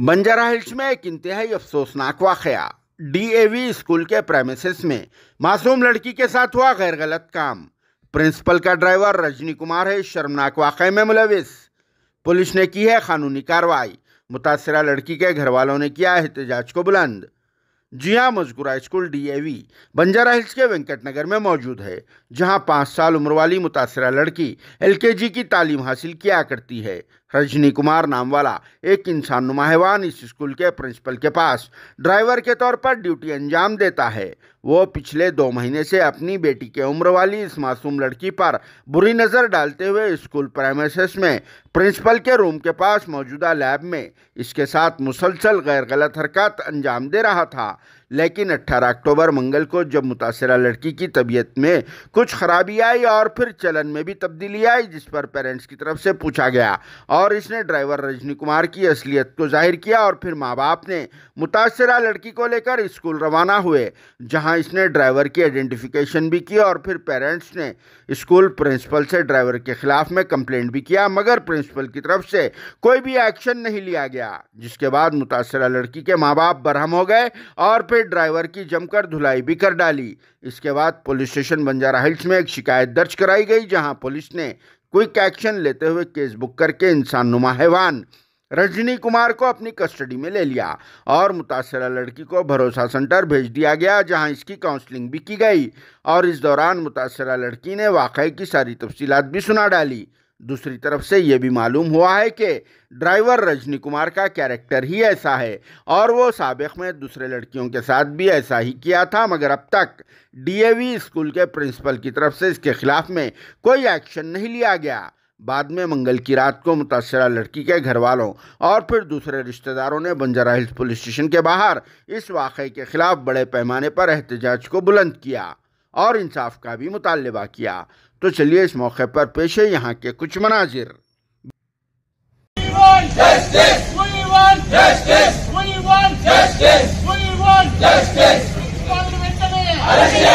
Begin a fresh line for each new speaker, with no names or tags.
Banjara hills में एक इंतहाई अफसोसनाक वाक़ डी स्कूल के प्रेमिसेस में मासूम लड़की के साथ हुआ गैर गलत काम प्रिंसिपल का ड्राइवर रजनी कुमार है शर्मनाक वाक़े में मुलविस पुलिस ने की है कानूनी कार्रवाई मुतासरा लड़की के घर वालों ने किया एहतजाज को बुलंद जी हाँ मजकूरा स्कूल डीएवी बंजारा हिल्स के वेंकट नगर में मौजूद है जहाँ पाँच साल उम्र वाली मुतासरा लड़की एलकेजी की तालीम हासिल किया करती है रजनी कुमार नाम वाला एक इंसान नुमाहवान इस स्कूल के प्रिंसिपल के पास ड्राइवर के तौर पर ड्यूटी अंजाम देता है वो पिछले दो महीने से अपनी बेटी के उम्र वाली इस मासूम लड़की पर बुरी नज़र डालते हुए स्कूल प्राइमेसेस में प्रिंसिपल के रूम के पास मौजूदा लैब में इसके साथ मुसलसल गैर गलत हरकत अंजाम दे रहा था लेकिन 18 अक्टूबर मंगल को जब मुतासरा लड़की की तबीयत में कुछ खराबी आई और फिर चलन में भी तब्दीली आई जिस पर पेरेंट्स की तरफ से पूछा गया और और इसने ड्राइवर रजनी कुमार की असलियत को जाहिर किया और फिर माँ बाप ने मुतासरा लड़की को लेकर स्कूल रवाना हुए जहाँ इसने ड्राइवर की आइडेंटिफिकेशन भी की और फिर पेरेंट्स ने स्कूल प्रिंसिपल से ड्राइवर के ख़िलाफ़ में कंप्लेंट भी किया मगर प्रिंसिपल की तरफ से कोई भी एक्शन नहीं लिया गया जिसके बाद मुतासरा लड़की के माँ बाप बरहम हो गए और फिर ड्राइवर की जमकर धुलाई भी कर डाली इसके बाद पुलिस स्टेशन बंजारा हिल्स में एक शिकायत दर्ज कराई गई जहां पुलिस ने क्विक एक्शन लेते हुए केस बुक करके इंसान नुमा हैवान रजनी कुमार को अपनी कस्टडी में ले लिया और मुतासरा लड़की को भरोसा सेंटर भेज दिया गया जहां इसकी काउंसलिंग भी की गई और इस दौरान मुतासरा लड़की ने वाकई की सारी तफसीलात भी सुना डाली दूसरी तरफ से ये भी मालूम हुआ है कि ड्राइवर रजनी कुमार का कैरेक्टर ही ऐसा है और वो सबक में दूसरे लड़कियों के साथ भी ऐसा ही किया था मगर अब तक डीएवी स्कूल के प्रिंसिपल की तरफ से इसके खिलाफ में कोई एक्शन नहीं लिया गया बाद में मंगल की रात को मुतासरा लड़की के घर वालों और फिर दूसरे रिश्तेदारों ने बंजारा हिल्स पुलिस स्टेशन के बाहर इस वाक़े के खिलाफ बड़े पैमाने पर एहतजाज को बुलंद किया और इंसाफ का भी मुतालबा किया तो चलिए इस मौके पर पेश है यहाँ के कुछ मनाजिर